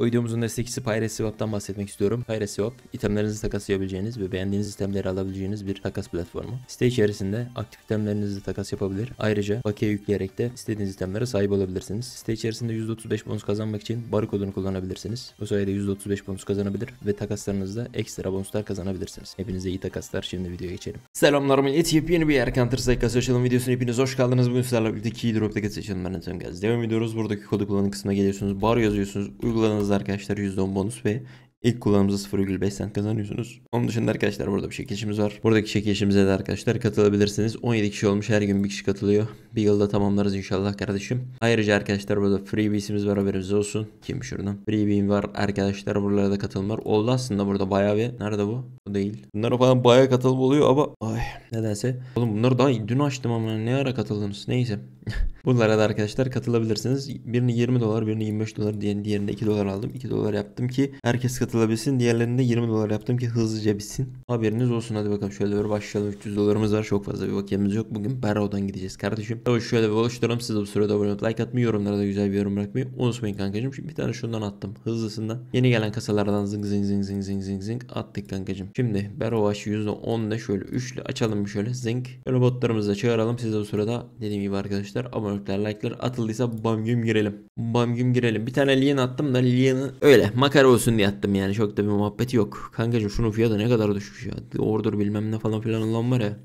Bu videomuzun destekçisi PyreSwap'tan bahsetmek istiyorum. PyreSwap, itemlerinizi takaslayabileceğiniz ve beğendiğiniz itemleri alabileceğiniz bir takas platformu. Site içerisinde aktif itemlerinizi takas yapabilir. Ayrıca bakiye yükleyerek de istediğiniz itemlere sahip olabilirsiniz. Site içerisinde %35 bonus kazanmak için barkodunu kullanabilirsiniz. Bu sayede %35 bonus kazanabilir ve takaslarınızda ekstra bonuslar kazanabilirsiniz. Hepinize iyi takaslar. Şimdi videoya geçelim. Selamlar millet. Yepyeni bir Air Counter Strike Açalım videosuna hepiniz hoş geldiniz. Bugün sizlerle birlikte Keydrop'taki seçelim ben Ethem Gaz. Devam ediyoruz. Buradaki kodu kullanın kısmına geliyorsunuz. Bar yazıyorsunuz. Uyguladığınız kullanırsanız arkadaşlar %10 bonus ve İlk kullanımıza 0,5 sent kazanıyorsunuz. Onun dışında arkadaşlar burada bir çekilişimiz var. Buradaki çekilişimize de arkadaşlar katılabilirsiniz. 17 kişi olmuş her gün bir kişi katılıyor. Bir yılda tamamlarız inşallah kardeşim. Ayrıca arkadaşlar burada freebies'imiz var haberimiz olsun. Kim şuradan? Freebie'im var arkadaşlar buralara da katılım var. Oldu aslında burada bayağı bir. Nerede bu? Bu değil. Bunlara falan baya katılım oluyor ama ay nedense. Oğlum bunları daha dün açtım ama ne ara katıldınız neyse. Bunlara da arkadaşlar katılabilirsiniz. Birini 20 dolar, birini 25 dolar, diyen diğerinde 2 dolar aldım. 2 dolar yaptım ki herkes katılabilsin. Diğerlerinde 20 dolar yaptım ki hızlıca bitsin. Haberiniz olsun hadi bakalım şöyle bir başlayalım. 300 dolarımız var. Çok fazla bir bakiyemiz yok. Bugün Barrow'dan gideceğiz kardeşim. Evet şöyle bir oluşturalım. Siz de bu sırada abone olup like atmayı, yorumlara da güzel bir yorum bırakmayı unutmayın kankacığım. Şimdi bir tane şundan attım. Hızlısından. Yeni gelen kasalardan zing zing zing zing zing zing zing attık kankacığım. Şimdi Berovaş %10 ile şöyle üçlü açalım bir şöyle zinc. Robotlarımızı da çağıralım. Siz de bu sırada dediğim gibi arkadaşlar abonelikler like'lar atıldıysa bamgüm girelim. Bamgüm girelim. Bir tane Lien attım da Lien'ı öyle makara olsun diye attım yani. Çok da bir muhabbeti yok. Kankacım şunun fiyatı ne kadar düşmüş ya. Order bilmem ne falan filan olan var ya.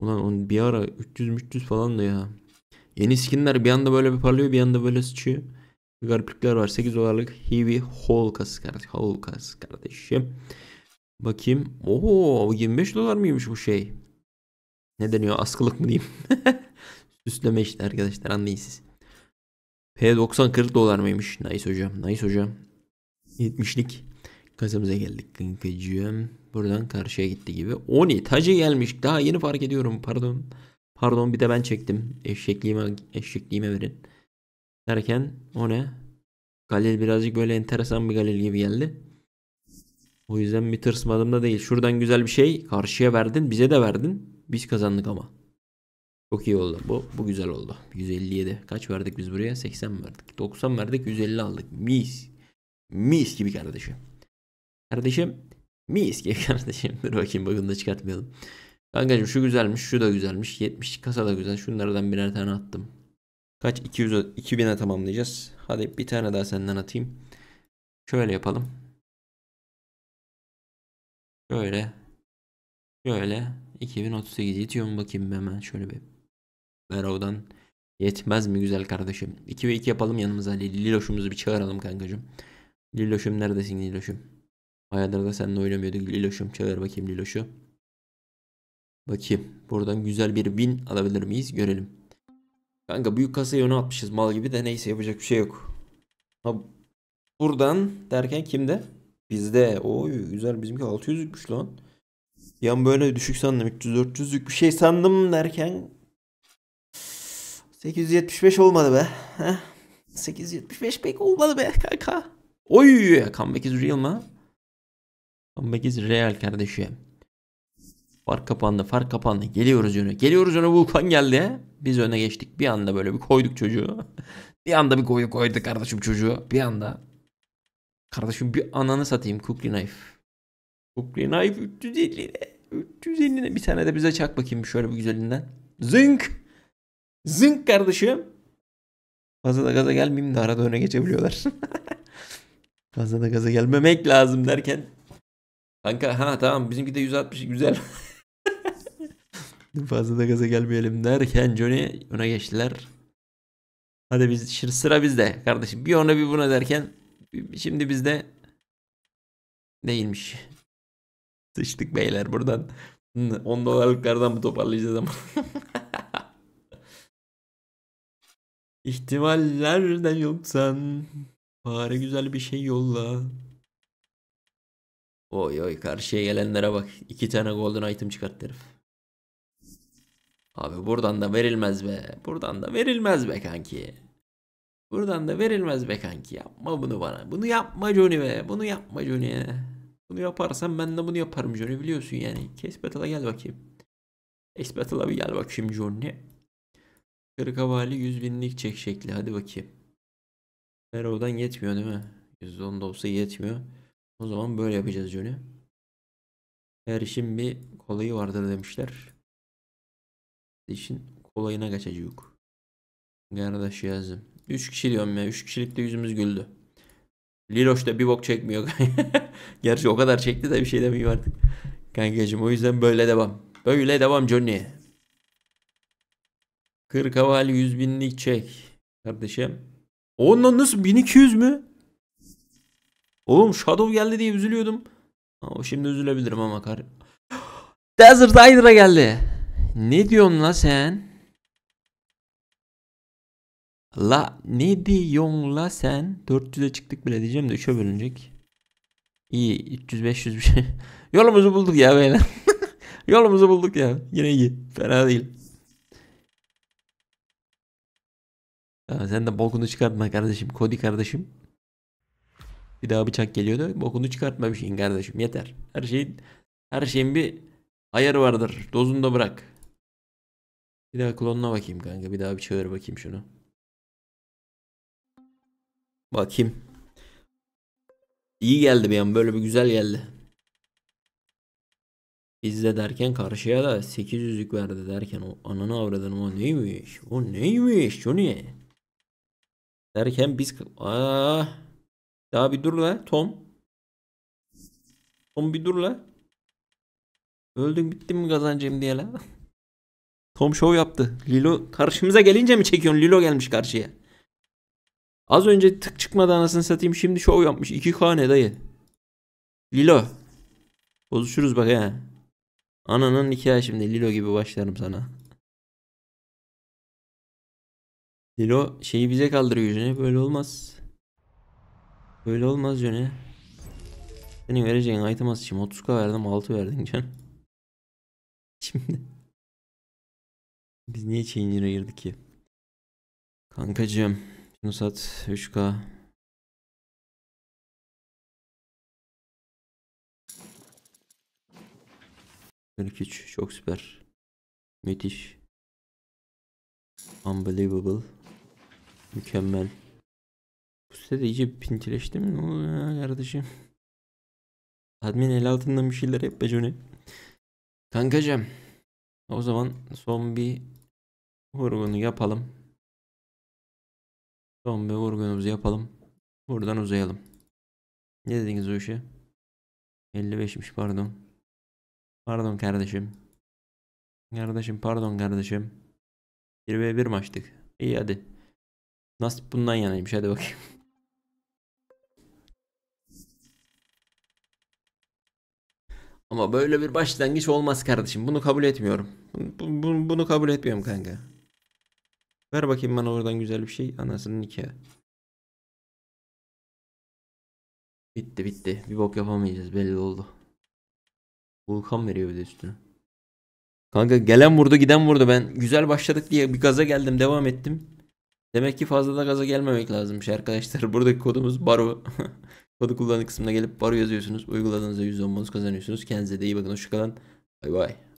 Ulan on bir ara 300-300 falan da ya. Yeni skinler bir anda böyle bir parlıyor bir anda böyle sıçıyor. Gariplikler var. 8 dolarlık Heavy Hall kask kardeşim. Bakayım. Oo 25 dolar mıymış bu şey? Ne deniyor? Askılık mı diyeyim? Süsleme işte arkadaşlar anlayın P90 40 dolar mıymış? Nice hocam. Nice hocam. 70'lik kasamıza geldik kankacığım. Buradan karşıya gitti gibi. Oni tacı gelmiş. Daha yeni fark ediyorum. Pardon. Pardon bir de ben çektim. Eşekliğime, eşekliğime verin. Derken o ne? Galil birazcık böyle enteresan bir galil gibi geldi. O yüzden bir tırsmadım da değil. Şuradan güzel bir şey karşıya verdin. Bize de verdin. Biz kazandık ama. Çok iyi oldu. Bu, bu güzel oldu. 157. Kaç verdik biz buraya? 80 verdik. 90 verdik. 150 aldık. Mis. Mis gibi kardeşim. Kardeşim. Mis gibi kardeşim. Dur bakayım bakın da çıkartmayalım. Kankacım şu güzelmiş. Şu da güzelmiş. 70 kasa da güzel. Şunlardan birer tane attım. Kaç? 200, 2000'e tamamlayacağız. Hadi bir tane daha senden atayım. Şöyle yapalım. Şöyle. Şöyle. 2038 yetiyor mu bakayım hemen şöyle bir. Merhow'dan yetmez mi güzel kardeşim? 2 ve 2 yapalım yanımıza. Liloş'umuzu bir çağıralım kankacım. Liloş'um neredesin Liloş'um? Bayağıdır da seninle oynamıyorduk. Liloş'um çağır bakayım Liloş'u. Bakayım. Buradan güzel bir win alabilir miyiz? Görelim. Kanka büyük kasayı ona atmışız mal gibi de neyse yapacak bir şey yok. Ha, buradan derken kimde? Bizde. Oy güzel bizimki 600'lükmüş lan. Bir an böyle düşük sandım. 300-400'lük bir şey sandım derken 875 olmadı be. Heh. 875 pek olmadı be kanka. Oy comeback is real mı? Comeback is real kardeşim. Fark kapandı fark kapandı. Geliyoruz yöne. Geliyoruz yöne Vulkan geldi. Biz öne geçtik. Bir anda böyle bir koyduk çocuğu. bir anda bir koyu koyduk kardeşim çocuğu. Bir anda. Kardeşim bir ananı satayım Kukri Knife. Kukri Knife 350'de. 350'de bir tane de bize çak bakayım şöyle bir güzelinden. Zınk. Zınk kardeşim. Fazla da gaza gelmeyeyim de arada öne geçebiliyorlar. Fazla da gaza gelmemek lazım derken. Kanka ha tamam bizimki de 160 güzel. Fazla da gaza gelmeyelim derken Johnny öne geçtiler. Hadi biz sıra bizde kardeşim. Bir ona bir buna derken Şimdi bizde değilmiş. Sıçtık beyler buradan. 10 dolarlıklardan mı toparlayacağız ama? İhtimallerden yoksan bari güzel bir şey yolla. Oy oy karşıya gelenlere bak. iki tane golden item çıkart herif. Abi buradan da verilmez be. Buradan da verilmez be kanki. Buradan da verilmez be kanki. Yapma bunu bana. Bunu yapma Johnny be. Bunu yapma Johnny. Bunu yaparsan ben de bunu yaparım Johnny biliyorsun yani. Case Battle'a gel bakayım. Case Battle'a bir gel bakayım Johnny. 40 havali 100 binlik çek şekli. Hadi bakayım. Mero'dan yetmiyor değil mi? %10 da olsa yetmiyor. O zaman böyle yapacağız Johnny. Her işin bir kolayı vardır demişler. İşin kolayına kaçacak. Kardeş yazdım. 3 kişi diyorum ya. 3 kişilikte yüzümüz güldü. Liloş da bir bok çekmiyor. Gerçi o kadar çekti de bir şey demeyeyim artık. Kankacım o yüzden böyle devam. Böyle devam Johnny. 40 havalı 100 binlik çek. Kardeşim. Ondan nasıl 1200 mü? Oğlum Shadow geldi diye üzülüyordum. Ama şimdi üzülebilirim ama kar. Desert Hydra'a geldi. Ne diyorsun la sen? La ne diyorsun la sen? 400'e çıktık bile diyeceğim de 3'e bölünecek. İyi 300-500 bir şey. Yolumuzu bulduk ya beyler. Yolumuzu bulduk ya. Yine iyi. Fena değil. Ya sen de bokunu çıkartma kardeşim. Kodi kardeşim. Bir daha bıçak geliyordu. Bokunu çıkartma bir şeyin kardeşim. Yeter. Her şeyin her şeyin bir ayarı vardır. Dozunu da bırak. Bir daha klonuna bakayım kanka. Bir daha bir çevir bakayım şunu. Bakayım. İyi geldi bir an böyle bir güzel geldi. Bizde derken karşıya da 800'lük verdi derken o ananı avradını o neymiş? O neymiş? O ne? Derken biz aa daha bir dur la Tom. Tom bir dur la. Öldün bittim mi kazanacağım diye la. Tom show yaptı. Lilo karşımıza gelince mi çekiyorsun? Lilo gelmiş karşıya. Az önce tık çıkmadan anasını satayım. Şimdi şov yapmış. 2K ne dayı? Lilo. Bozuşuruz bak he. Ananın nikahı şimdi. Lilo gibi başlarım sana. Lilo şeyi bize kaldırıyor Jöne. Böyle olmaz. Böyle olmaz Jöne. Senin vereceğin item az için 30k verdim 6 verdin can. Şimdi. Biz niye Changer'a girdik ki? Kankacığım. Şunu sat 3K. üç çok süper. Müthiş. Unbelievable. Mükemmel. Bu site iyice pintileşti mi? Ne oluyor ya kardeşim? Admin el altından bir şeyler yap be Johnny. Kankacım. O zaman son bir vurgunu yapalım. Son bir vurgunumuzu yapalım. Buradan uzayalım. Ne dediniz o işe? 55'miş pardon. Pardon kardeşim. Kardeşim pardon kardeşim. 1v1 maçtık. İyi hadi. Nasip bundan yanaymış hadi bakayım. Ama böyle bir başlangıç olmaz kardeşim. Bunu kabul etmiyorum. Bunu, bunu kabul etmiyorum kanka. Ver bakayım bana oradan güzel bir şey. Anasının nikahı. Bitti bitti. Bir bok yapamayacağız belli oldu. Vulkan veriyor bir de üstüne. Kanka gelen vurdu giden vurdu. Ben güzel başladık diye bir gaza geldim devam ettim. Demek ki fazla da gaza gelmemek lazımmış arkadaşlar. Buradaki kodumuz baro. Kodu kullanı kısmına gelip baro yazıyorsunuz. Uyguladığınızda %10 bonus kazanıyorsunuz. Kendinize de iyi bakın. Hoşçakalın. Bay bay.